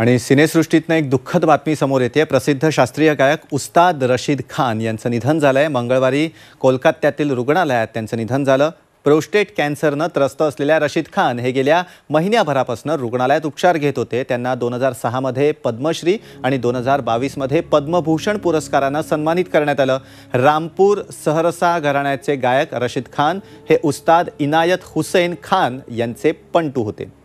आणि सिनेसृष्टीतनं एक दुःखद बातमी समोर येते प्रसिद्ध शास्त्रीय गायक उस्ताद रशीद खान यांचं निधन झालं आहे मंगळवारी कोलकात्यातील रुग्णालयात त्यांचं निधन झालं प्रोस्टेट कॅन्सरनं त्रस्त असलेल्या रशीद खान हे गेल्या महिन्याभरापासून रुग्णालयात उपचार घेत होते त्यांना दोन हजार सहामध्ये पद्मश्री आणि दोन हजार बावीसमध्ये पद्मभूषण पुरस्कारानं सन्मानित करण्यात आलं रामपूर सहरसा घराण्याचे गायक रशीद खान हे उस्ताद इनायत हुसेन खान यांचे पंटू होते